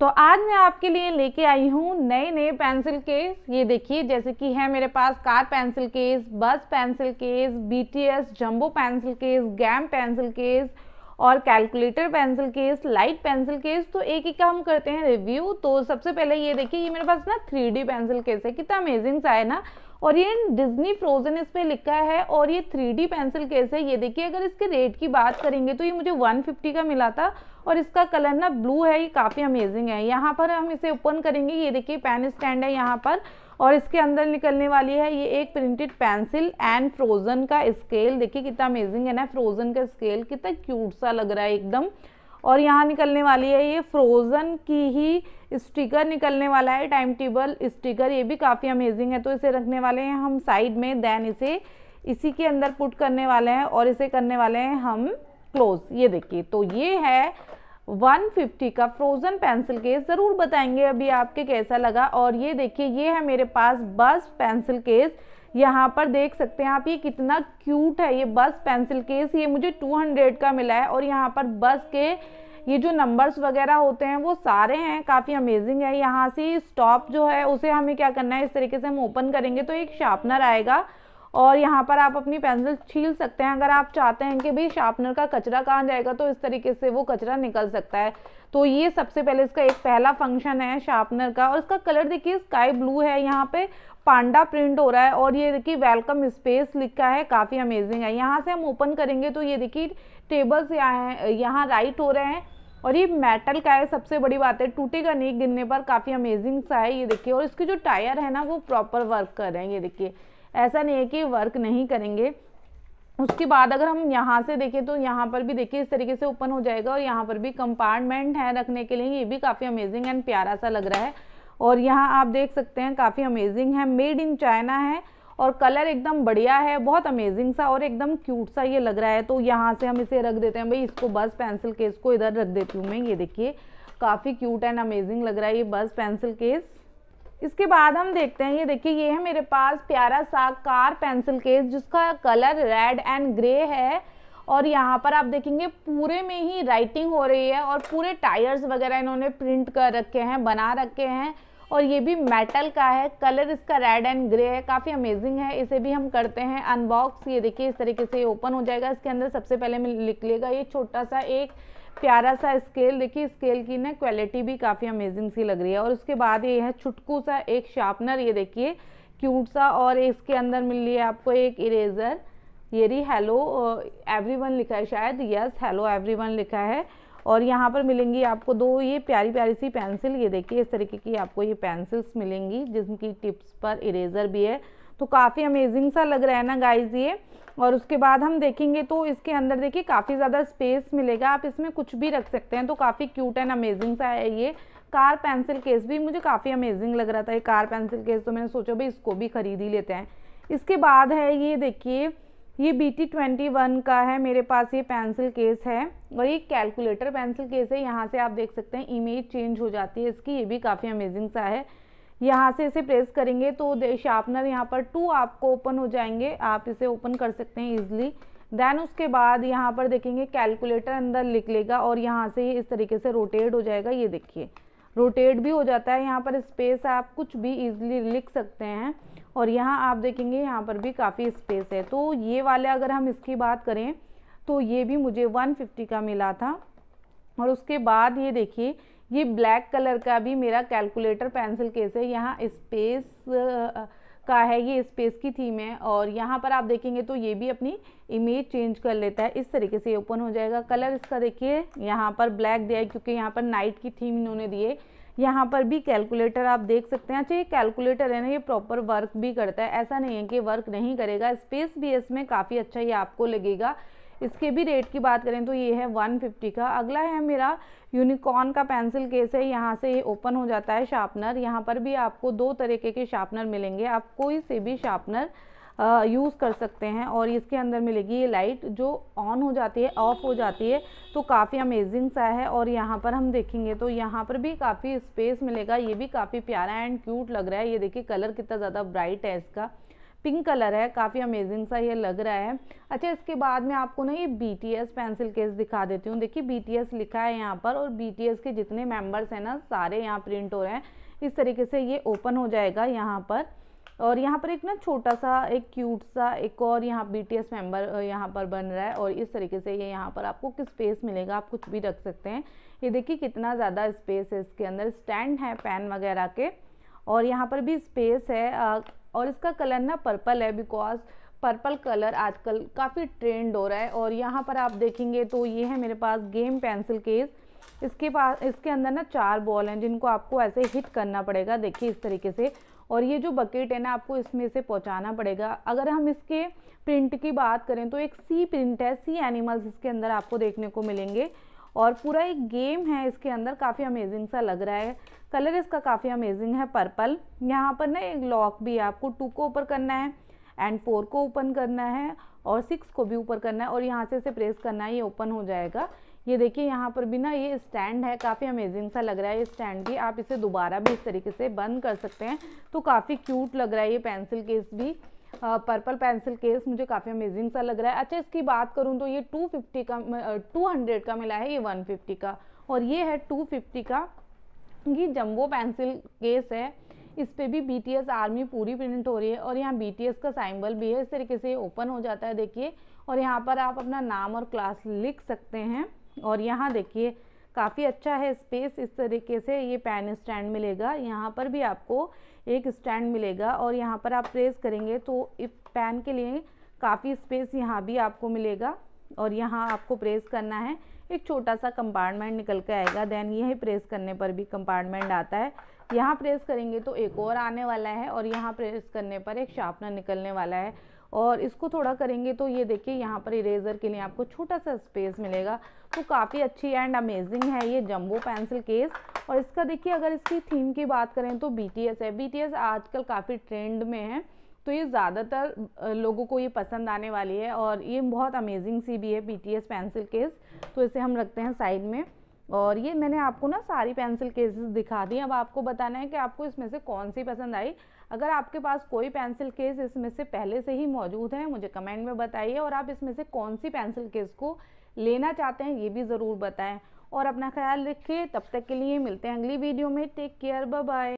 तो आज मैं आपके लिए लेके आई हूँ नए नए पेंसिल केस ये देखिए जैसे कि है मेरे पास car pencil case bus pencil case BTS jumbo pencil case game pencil case और calculator pencil case light pencil case तो एक एक का हम करते हैं रिव्यू तो सबसे पहले ये देखिए ये मेरे पास ना थ्री पेंसिल केस है कितना अमेजिंग सा है ना और ये डिज्नी फ्रोजन इस पर लिखा है और ये थ्री पेंसिल केस है ये देखिए अगर इसके रेट की बात करेंगे तो ये मुझे 150 का मिला था और इसका कलर ना ब्लू है ये काफ़ी अमेजिंग है यहाँ पर हम इसे ओपन करेंगे ये देखिए पेन स्टैंड है यहाँ पर और इसके अंदर निकलने वाली है ये एक प्रिंटेड पेंसिल एंड फ्रोजन का स्केल देखिए कितना अमेजिंग है ना फ्रोजन का स्केल कितना क्यूट सा लग रहा है एकदम और यहाँ निकलने वाली है ये फ्रोज़न की ही स्टिकर निकलने वाला है टाइम टेबल स्टिकर ये भी काफ़ी अमेजिंग है तो इसे रखने वाले हैं हम साइड में देन इसे इसी के अंदर पुट करने वाले हैं और इसे करने वाले हैं हम क्लोज ये देखिए तो ये है 150 का फ्रोज़न पेंसिल केस ज़रूर बताएंगे अभी आपके कैसा लगा और ये देखिए ये है मेरे पास बस पेंसिल केस यहाँ पर देख सकते हैं आप ये कितना क्यूट है ये बस पेंसिल केस ये मुझे 200 का मिला है और यहाँ पर बस के ये जो नंबर्स वगैरह होते हैं वो सारे हैं काफ़ी अमेजिंग है यहाँ से स्टॉप जो है उसे हमें क्या करना है इस तरीके से हम ओपन करेंगे तो एक शार्पनर आएगा और यहाँ पर आप अपनी पेंसिल छील सकते हैं अगर आप चाहते हैं कि भाई शार्पनर का कचरा कहाँ जाएगा तो इस तरीके से वो कचरा निकल सकता है तो ये सबसे पहले इसका एक पहला फंक्शन है शार्पनर का और इसका कलर देखिए स्काई ब्लू है यहाँ पे पांडा प्रिंट हो रहा है और ये देखिए वेलकम स्पेस लिखा है काफ़ी अमेजिंग है यहाँ से हम ओपन करेंगे तो ये देखिए टेबल्स यहाँ यहाँ राइट हो रहे हैं और ये मेटल का है सबसे बड़ी बात है टूटेगा नहीं गिरने पर काफ़ी अमेजिंग सा है ये देखिए और इसके जो टायर है ना वो प्रॉपर वर्क कर रहे हैं ये देखिए ऐसा नहीं है कि वर्क नहीं करेंगे उसके बाद अगर हम यहाँ से देखें तो यहाँ पर भी देखिए इस तरीके से ओपन हो जाएगा और यहाँ पर भी कंपार्टमेंट है रखने के लिए ये भी काफ़ी अमेजिंग एंड प्यारा सा लग रहा है और यहाँ आप देख सकते हैं काफ़ी अमेजिंग है मेड इन चाइना है और कलर एकदम बढ़िया है बहुत अमेजिंग सा और एकदम क्यूट सा ये लग रहा है तो यहाँ से हम इसे रख देते हैं भाई इसको बस पेंसिल केस को इधर रख देती हूँ मैं ये देखिए काफ़ी क्यूट एंड अमेजिंग लग रहा है ये बस पेंसिल केस इसके बाद हम देखते हैं ये देखिए ये है मेरे पास प्यारा सा कार पेंसिल केस जिसका कलर रेड एंड ग्रे है और यहाँ पर आप देखेंगे पूरे में ही राइटिंग हो रही है और पूरे टायर्स वगैरह इन्होंने प्रिंट कर रखे हैं बना रखे हैं और ये भी मेटल का है कलर इसका रेड एंड ग्रे है काफ़ी अमेजिंग है इसे भी हम करते हैं अनबॉक्स ये देखिए इस तरीके से ये ओपन हो जाएगा इसके अंदर सबसे पहले मैं निकलेगा ये छोटा सा एक प्यारा सा स्केल देखिए स्केल की ना क्वालिटी भी काफ़ी अमेजिंग सी लग रही है और उसके बाद ये है छुटकू सा एक शार्पनर ये देखिए क्यूट सा और इसके अंदर मिल रही है आपको एक इरेज़र ये रही हेलो एवरीवन uh, लिखा है शायद यस हेलो एवरीवन लिखा है और यहाँ पर मिलेंगी आपको दो ये प्यारी प्यारी सी पेंसिल ये देखिए इस तरीके की आपको ये पेंसिल्स मिलेंगी जिनकी टिप्स पर इरेज़र भी है तो काफ़ी अमेजिंग सा लग रहा है ना गाइज ये और उसके बाद हम देखेंगे तो इसके अंदर देखिए काफ़ी ज़्यादा स्पेस मिलेगा आप इसमें कुछ भी रख सकते हैं तो काफ़ी क्यूट एंड अमेजिंग सा है ये कार पेंसिल केस भी मुझे काफ़ी अमेजिंग लग रहा था ये कार पेंसिल केस तो मैंने सोचा भाई इसको भी ख़रीद ही लेते हैं इसके बाद है ये देखिए ये बी टी ट्वेंटी वन का है मेरे पास ये पेंसिल केस है और ये कैलकुलेटर पेंसिल केस है यहाँ से आप देख सकते हैं इमेज चेंज हो जाती है इसकी ये भी काफ़ी अमेजिंग सा है यहाँ से इसे प्रेस करेंगे तो शार्पनर यहाँ पर टू आपको ओपन हो जाएंगे आप इसे ओपन कर सकते हैं ईजिली देन उसके बाद यहाँ पर देखेंगे कैलकुलेटर अंदर लिख लेगा और यहाँ से ये इस तरीके से रोटेट हो जाएगा ये देखिए रोटेट भी हो जाता है यहाँ पर स्पेस आप कुछ भी ईजिली लिख सकते हैं और यहाँ आप देखेंगे यहाँ पर भी काफ़ी स्पेस है तो ये वाले अगर हम इसकी बात करें तो ये भी मुझे 150 का मिला था और उसके बाद ये देखिए ये ब्लैक कलर का भी मेरा कैलकुलेटर पेंसिल केस है यहाँ स्पेस का है ये स्पेस की थीम है और यहाँ पर आप देखेंगे तो ये भी अपनी इमेज चेंज कर लेता है इस तरीके से ओपन हो जाएगा कलर इसका देखिए यहाँ पर ब्लैक दिया है क्योंकि यहाँ पर नाइट की थीम इन्होंने दी है यहाँ पर भी कैलकुलेटर आप देख सकते हैं अच्छा ये कैलकुलेटर है ना ये प्रॉपर वर्क भी करता है ऐसा नहीं है कि वर्क नहीं करेगा स्पेस भी इसमें काफ़ी अच्छा ये आपको लगेगा इसके भी रेट की बात करें तो ये है वन फिफ्टी का अगला है मेरा यूनिकॉर्न का पेंसिल केस है यहाँ से ये ओपन हो जाता है शार्पनर यहाँ पर भी आपको दो तरीके के शार्पनर मिलेंगे आप कोई से भी शार्पनर यूज़ कर सकते हैं और इसके अंदर मिलेगी ये लाइट जो ऑन हो जाती है ऑफ हो जाती है तो काफ़ी अमेजिंग सा है और यहाँ पर हम देखेंगे तो यहाँ पर भी काफ़ी स्पेस मिलेगा ये भी काफ़ी प्यारा एंड क्यूट लग रहा है ये देखिए कलर कितना ज़्यादा ब्राइट है इसका पिंक कलर है काफ़ी अमेजिंग सा ये लग रहा है अच्छा इसके बाद में आपको ना ये बी पेंसिल केस दिखा देती हूँ देखिए बी लिखा है यहाँ पर और बी के जितने मेम्बर्स हैं ना सारे यहाँ प्रिंट हो रहे हैं इस तरीके से ये ओपन हो जाएगा यहाँ पर और यहाँ पर एक ना छोटा सा एक क्यूट सा एक और यहाँ बी टी एस मेम्बर यहाँ पर बन रहा है और इस तरीके से ये यहाँ पर आपको किस स्पेस मिलेगा आप कुछ भी रख सकते हैं ये देखिए कितना ज़्यादा स्पेस है इसके अंदर स्टैंड है पेन वगैरह के और यहाँ पर भी स्पेस है और इसका कलर ना पर्पल है बिकॉज पर्पल कलर आजकल काफ़ी ट्रेंड हो रहा है और यहाँ पर आप देखेंगे तो ये है मेरे पास गेम पेंसिल केस इसके पास इसके अंदर ना चार बॉल हैं जिनको आपको ऐसे हिट करना पड़ेगा देखिए इस तरीके से और ये जो बकेट है ना आपको इसमें से पहुँचाना पड़ेगा अगर हम इसके प्रिंट की बात करें तो एक सी प्रिंट है सी एनिमल्स इसके अंदर आपको देखने को मिलेंगे और पूरा एक गेम है इसके अंदर काफ़ी अमेजिंग सा लग रहा है कलर इसका काफ़ी अमेजिंग है पर्पल यहाँ पर ना एक लॉक भी है आपको टू को ऊपर करना है एंड फोर को ओपन करना है और सिक्स को भी ऊपर करना है और यहाँ से इसे प्रेस करना है ये ओपन हो जाएगा ये देखिए यहाँ पर भी ना ये स्टैंड है काफ़ी अमेजिंग सा लग रहा है ये स्टैंड भी आप इसे दोबारा भी इस तरीके से बंद कर सकते हैं तो काफ़ी क्यूट लग रहा है ये पेंसिल केस भी पर्पल पेंसिल केस मुझे काफ़ी अमेजिंग सा लग रहा है अच्छा इसकी बात करूँ तो ये टू फिफ्टी का टू हंड्रेड का मिला है ये वन फिफ्टी का और ये है टू फिफ्टी का ये जम्बो पेंसिल केस है इस पर भी बी टी एस आर्मी पूरी प्रिंट हो रही है और यहाँ बी टी एस का साइम्बल भी है इस तरीके से ओपन हो जाता है देखिए और यहाँ पर आप अपना नाम और क्लास लिख सकते हैं और यहाँ देखिए काफ़ी अच्छा है स्पेस इस तरीके से ये पैन स्टैंड मिलेगा यहाँ पर भी आपको एक स्टैंड मिलेगा और यहाँ पर आप प्रेस करेंगे तो पैन के लिए काफ़ी स्पेस यहाँ भी आपको मिलेगा और यहाँ आपको प्रेस करना है एक छोटा सा कंपार्टमेंट निकल के आएगा देन यही प्रेस करने पर भी कंपार्टमेंट आता है यहाँ प्रेस करेंगे तो एक और आने वाला है और यहाँ प्रेस करने पर एक शार्पनर निकलने वाला है और इसको थोड़ा करेंगे तो ये देखिए यहाँ पर इरेज़र के लिए आपको छोटा सा स्पेस मिलेगा तो काफ़ी अच्छी एंड अमेजिंग है ये जम्बो पेंसिल केस और इसका देखिए अगर इसकी थीम की बात करें तो बी है बी आजकल काफ़ी ट्रेंड में है तो ये ज़्यादातर लोगों को ये पसंद आने वाली है और ये बहुत अमेजिंग सी भी है बी पेंसिल केस तो इसे हम रखते हैं साइड में और ये मैंने आपको ना सारी पेंसिल केसेस दिखा दी अब आपको बताना है कि आपको इसमें से कौन सी पसंद आई अगर आपके पास कोई पेंसिल केस इसमें से पहले से ही मौजूद है मुझे कमेंट में बताइए और आप इसमें से कौन सी पेंसिल केस को लेना चाहते हैं ये भी ज़रूर बताएं और अपना ख्याल रखिए तब तक के लिए मिलते हैं अगली वीडियो में टेक केयर बाय